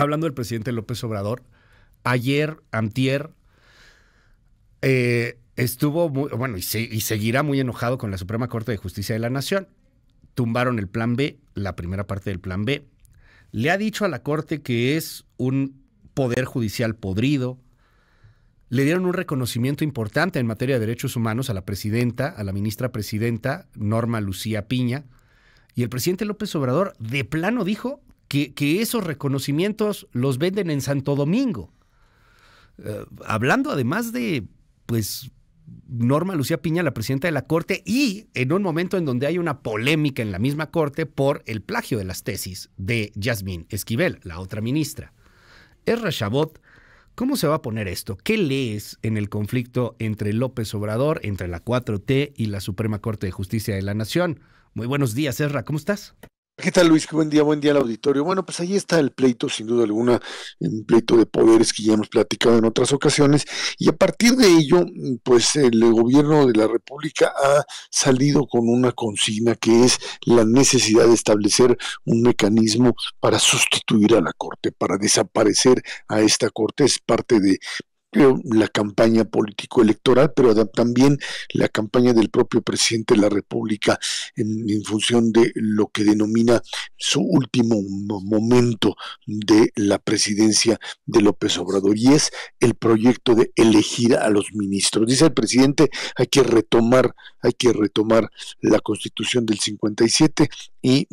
hablando del presidente López Obrador, ayer, antier, eh, estuvo muy, bueno, y, y seguirá muy enojado con la Suprema Corte de Justicia de la Nación. Tumbaron el plan B, la primera parte del plan B. Le ha dicho a la Corte que es un poder judicial podrido. Le dieron un reconocimiento importante en materia de derechos humanos a la presidenta, a la ministra presidenta, Norma Lucía Piña. Y el presidente López Obrador de plano dijo, que, esos reconocimientos los venden en Santo Domingo. Eh, hablando además de, pues, Norma Lucía Piña, la presidenta de la Corte, y en un momento en donde hay una polémica en la misma Corte por el plagio de las tesis de Yasmín Esquivel, la otra ministra. Erra Chabot, ¿cómo se va a poner esto? ¿Qué lees en el conflicto entre López Obrador, entre la 4T y la Suprema Corte de Justicia de la Nación? Muy buenos días, Erra, ¿cómo estás? ¿Qué tal Luis? buen día, buen día al auditorio. Bueno, pues ahí está el pleito, sin duda alguna, un pleito de poderes que ya hemos platicado en otras ocasiones. Y a partir de ello, pues el gobierno de la República ha salido con una consigna que es la necesidad de establecer un mecanismo para sustituir a la Corte, para desaparecer a esta Corte. Es parte de la campaña político-electoral, pero también la campaña del propio presidente de la República en, función de lo que denomina su último momento de la presidencia de López Obrador, y es el proyecto de elegir a los ministros. Dice el presidente, hay que retomar, hay que retomar la constitución del 57 y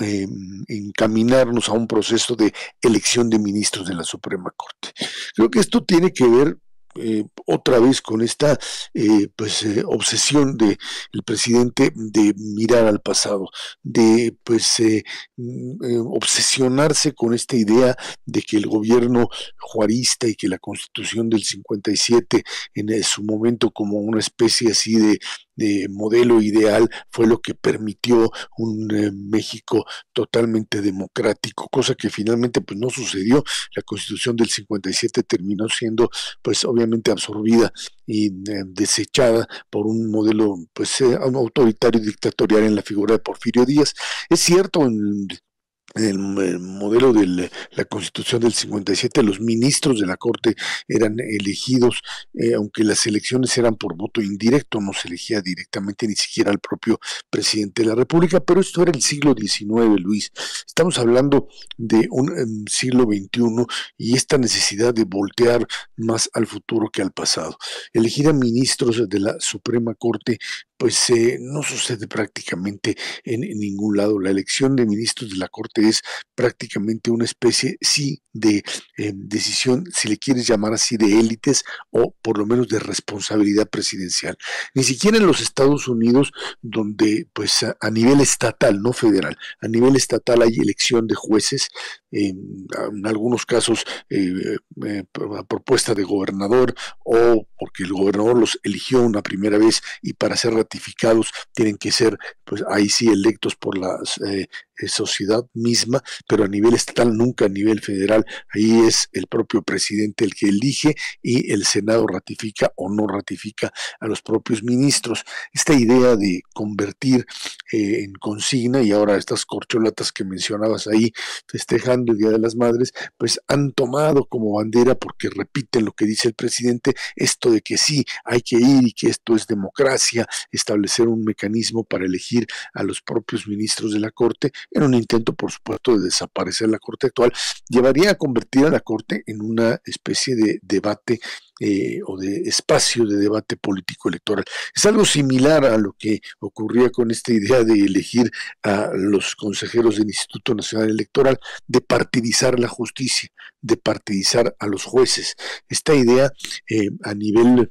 em, encaminarnos a un proceso de elección de ministros de la Suprema Corte. Creo que esto tiene que dair Eh, otra vez con esta eh, pues, eh, obsesión del el presidente de mirar al pasado, de pues mm, obsesionarse con esta idea de que el gobierno juarista y que la constitución del 57 en su momento como una especie así de modelo ideal fue lo que permitió un México totalmente democrático, cosa que finalmente pues no sucedió. La Constitución del 57 terminó siendo pues obviamente absorbida y eh, desechada por un modelo pues eh, autoritario y dictatorial en la figura de Porfirio Díaz. Es cierto, en en el modelo de la, constitución del 57, los ministros de la Corte eran elegidos, eh, aunque las elecciones eran por voto indirecto, no se elegía directamente ni siquiera al propio presidente de la República, pero esto era el siglo XIX, Luis. Estamos hablando de un em, siglo XXI y esta necesidad de voltear más al futuro que al pasado. Elegir ministros de la Suprema Corte pues no sucede prácticamente en, ningún lado. La elección de ministros de la Corte es prácticamente una especie, sí, de eh, decisión, si le quieres llamar así, de élites o por lo menos de responsabilidad presidencial. Ni siquiera en los Estados Unidos, donde pues a, nivel estatal, no federal, a nivel estatal hay elección de jueces, en, algunos casos eh, eh, propuesta de gobernador o porque el gobernador los eligió una primera vez y para ser tienen que ser, pues ahí sí, electos por las eh, sociedad misma, pero a nivel estatal, nunca a nivel federal. Ahí es el propio presidente el que elige y el Senado ratifica o no ratifica a los propios ministros. Esta idea de convertir eh, en consigna y ahora estas corcholatas que mencionabas ahí, festejando el Día de las Madres, pues han tomado como bandera porque repiten lo que dice el presidente, esto de que sí, hay que ir y que esto es democracia, establecer un mecanismo para elegir a los propios ministros de la Corte, en un intento, por supuesto, de desaparecer la Corte actual, llevaría a convertir a la Corte en una especie de debate eh, o de espacio de debate político electoral. Es algo similar a lo que ocurría con esta idea de elegir a los consejeros del Instituto Nacional Electoral, de partidizar la justicia, de partidizar a los jueces. Esta idea eh, a nivel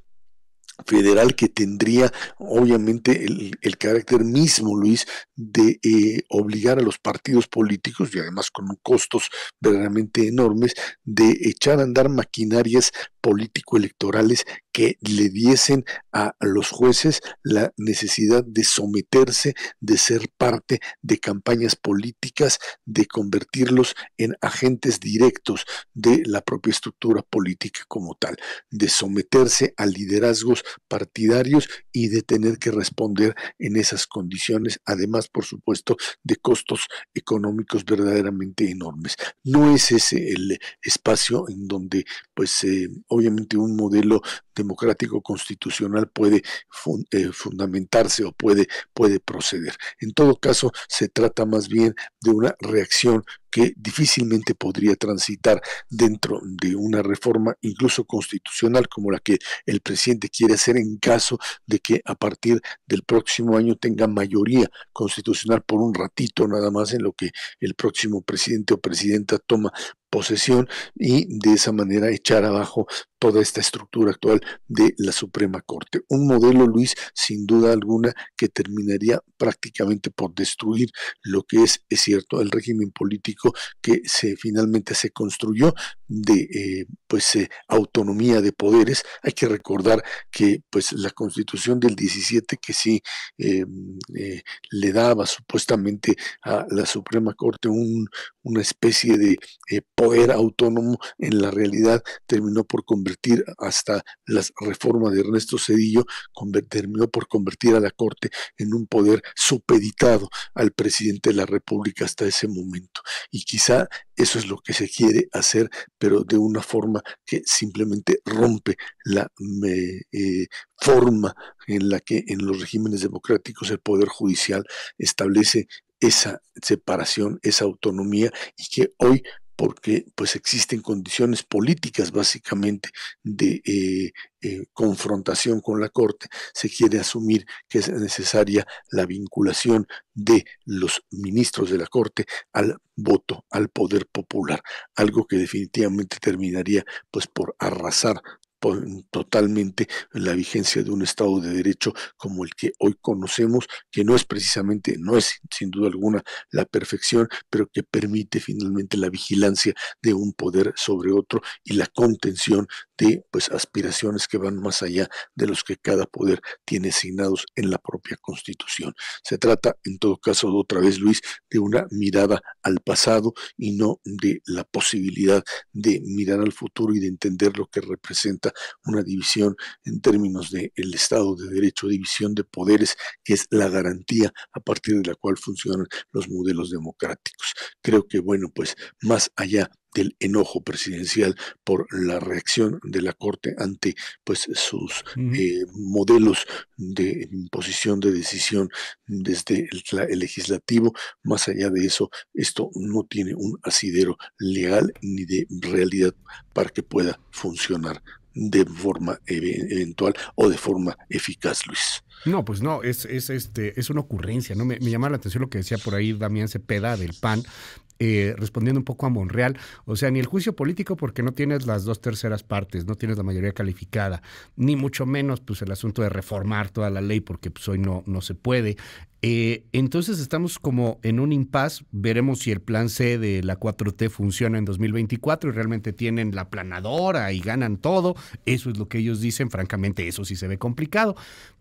federal que tendría obviamente el, carácter mismo, Luis, de eh, obligar a los partidos políticos, y además con costos verdaderamente enormes, de echar a andar maquinarias político-electorales que le diesen a los jueces la necesidad de someterse, de ser parte de campañas políticas, de convertirlos en agentes directos de la propia estructura política como tal, de someterse a liderazgos partidarios y de tener que responder en esas condiciones, además, por supuesto, de costos económicos verdaderamente enormes. No es ese el espacio en donde, pues, eh, obviamente un modelo democrático constitucional puede eh, fundamentarse o puede, puede proceder. En todo caso, se trata más bien de una reacción que difícilmente podría transitar dentro de una reforma incluso constitucional como la que el presidente quiere hacer en caso de que a partir del próximo año tenga mayoría constitucional por un ratito nada más en lo que el próximo presidente o presidenta toma posesión y de esa manera echar abajo toda esta estructura actual de la Suprema Corte. Un modelo, Luis, sin duda alguna, que terminaría prácticamente por destruir lo que es, es cierto, el régimen político que se, finalmente se construyó de eh, pues eh, autonomía de poderes. Hay que recordar que pues la Constitución del 17 que sí eh, le daba supuestamente a la Suprema Corte un, una especie de poder autónomo en la realidad terminó por convertir hasta la reforma de Ernesto Cedillo terminó por convertir a la Corte en un poder supeditado al presidente de la República hasta ese momento. Y quizá eso es lo que se quiere hacer, pero de una forma que simplemente rompe la eh, forma en la que en los regímenes democráticos el Poder Judicial establece esa separación, esa autonomía y que hoy porque pues existen condiciones políticas básicamente de eh, eh, confrontación con la Corte, se quiere asumir que es necesaria la vinculación de los ministros de la Corte al voto, al poder popular, algo que definitivamente terminaría pues por arrasar totalmente la vigencia de un Estado de Derecho como el que hoy conocemos, que no es precisamente, no es sin duda alguna la perfección, pero que permite finalmente la vigilancia de un poder sobre otro y la contención de pues aspiraciones que van más allá de los que cada poder tiene asignados en la propia Constitución. Se trata, en todo caso, otra vez, Luis, de una mirada al pasado y no de la posibilidad de mirar al futuro y de entender lo que representa una división en términos del Estado de Derecho, división de poderes, que es la garantía a partir de la cual funcionan los modelos democráticos. Creo que, bueno, pues más allá del enojo presidencial por la reacción de la corte ante pues sus eh, modelos de imposición de decisión desde el, legislativo más allá de eso esto no tiene un asidero legal ni de realidad para que pueda funcionar de forma eventual o de forma eficaz, Luis. No, pues no, es, es, este, es una ocurrencia, ¿no? Me, llama la atención lo que decía por ahí Damián Cepeda del PAN, eh, respondiendo un poco a Monreal, o sea, ni el juicio político porque no tienes las dos terceras partes, no tienes la mayoría calificada, ni mucho menos pues el asunto de reformar toda la ley porque pues, hoy no, no se puede. Eh, entonces estamos como en un impas, veremos si el plan C de la 4T funciona en 2024 y realmente tienen la planadora y ganan todo, eso es lo que ellos dicen, francamente eso sí se ve complicado,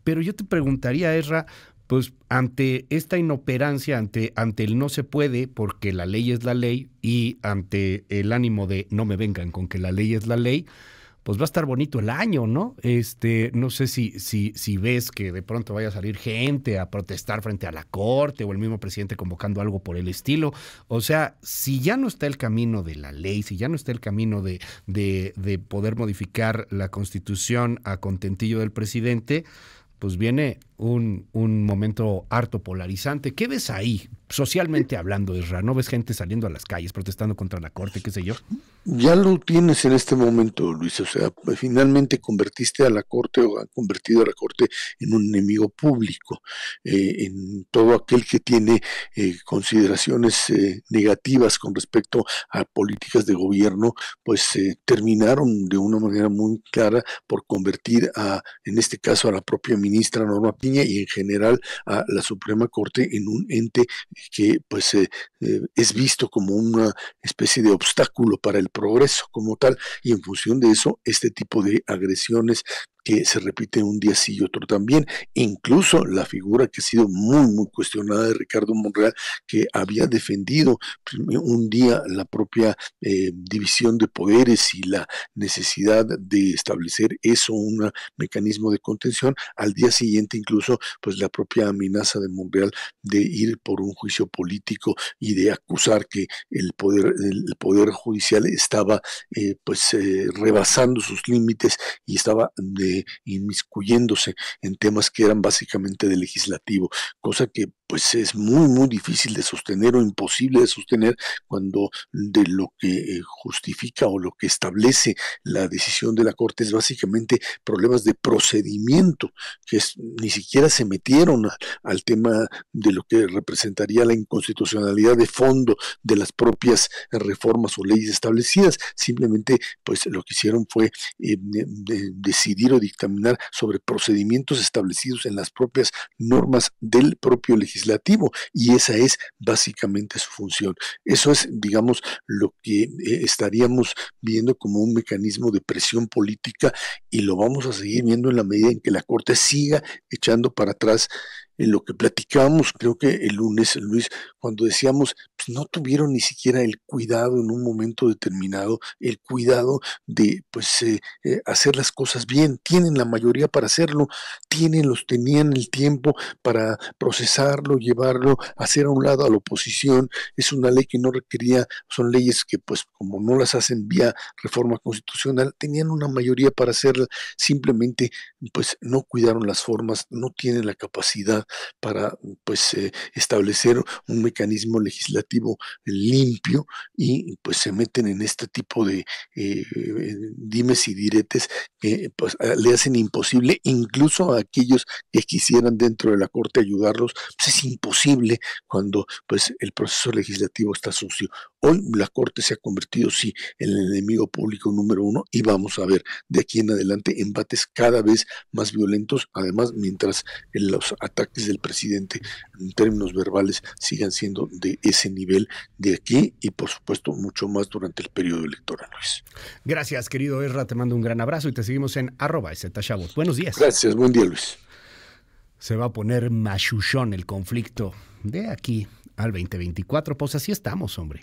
pero yo te preguntaría, Ezra, pues ante esta inoperancia, ante, ante el no se puede, porque la ley es la ley, y ante el ánimo de no me vengan con que la ley es la ley, pues va a estar bonito el año, ¿no? Este, no sé si, si, si ves que de pronto vaya a salir gente a protestar frente a la corte o el mismo presidente convocando algo por el estilo. O sea, si ya no está el camino de la ley, si ya no está el camino de, de, de poder modificar la constitución a contentillo del presidente, pues viene un, momento harto polarizante. ¿Qué ves ahí, socialmente hablando, Israel? ¿No ves gente saliendo a las calles protestando contra la corte, qué sé yo? Ya lo tienes en este momento, Luis. O sea, finalmente convertiste a la corte o ha convertido a la corte en un enemigo público, eh, en todo aquel que tiene eh, consideraciones eh, negativas con respecto a políticas de gobierno, pues terminaron de una manera muy clara por convertir a, en este caso, a la propia ministra Norma y en general a la Suprema Corte en un ente que pues eh, eh, es visto como una especie de obstáculo para el progreso como tal y en función de eso este tipo de agresiones que se repite un día sí y otro también. Incluso la figura que ha sido muy, muy cuestionada de Ricardo Monreal, que había defendido eh, un día la propia eh, división de poderes y la necesidad de establecer eso, un mecanismo de contención, al día siguiente incluso pues la propia amenaza de Monreal de ir por un juicio político y de acusar que el poder, el poder judicial estaba eh, pues rebasando sus límites y estaba de inmiscuyéndose en temas que eran básicamente de legislativo, cosa que pues es muy, muy difícil de sostener o imposible de sostener cuando de lo que eh, justifica o lo que establece la decisión de la Corte es básicamente problemas de procedimiento, que ni siquiera se metieron al tema de lo que representaría la inconstitucionalidad de fondo de las propias reformas o leyes establecidas. Simplemente, pues lo que hicieron fue eh, decidir o dictaminar sobre procedimientos establecidos en las propias normas del propio legislador legislativo y esa es básicamente su función. Eso es, digamos, lo que eh, estaríamos viendo como un mecanismo de presión política y lo vamos a seguir viendo en la medida en que la Corte siga echando para atrás en lo que platicamos, creo que el lunes, Luis, cuando decíamos, pues no tuvieron ni siquiera el cuidado en un momento determinado, el cuidado de pues eh, eh, hacer las cosas bien, tienen la mayoría para hacerlo, tienen, los tenían el tiempo para procesarlo, llevarlo, hacer a un lado a la oposición, es una ley que no requería, son leyes que pues como no las hacen vía reforma constitucional, tenían una mayoría para hacerla, simplemente pues no cuidaron las formas, no tienen la capacidad para pues eh, establecer un mecanismo legislativo limpio y pues se meten en este tipo de eh, dimes y diretes que pues, le hacen imposible incluso a aquellos que quisieran dentro de la Corte ayudarlos, pues, es imposible cuando pues el proceso legislativo está sucio. Hoy la Corte se ha convertido, sí, en el enemigo público número uno y vamos a ver de aquí en adelante embates cada vez más violentos, además mientras los ataques del presidente en términos verbales sigan siendo de ese nivel de aquí y por supuesto mucho más durante el periodo electoral, Luis. Gracias, querido Erra, te mando un gran abrazo y te seguimos en arroba Buenos días. Gracias, buen día, Luis. Se va a poner machuchón el conflicto de aquí al 2024. Pues así estamos, hombre.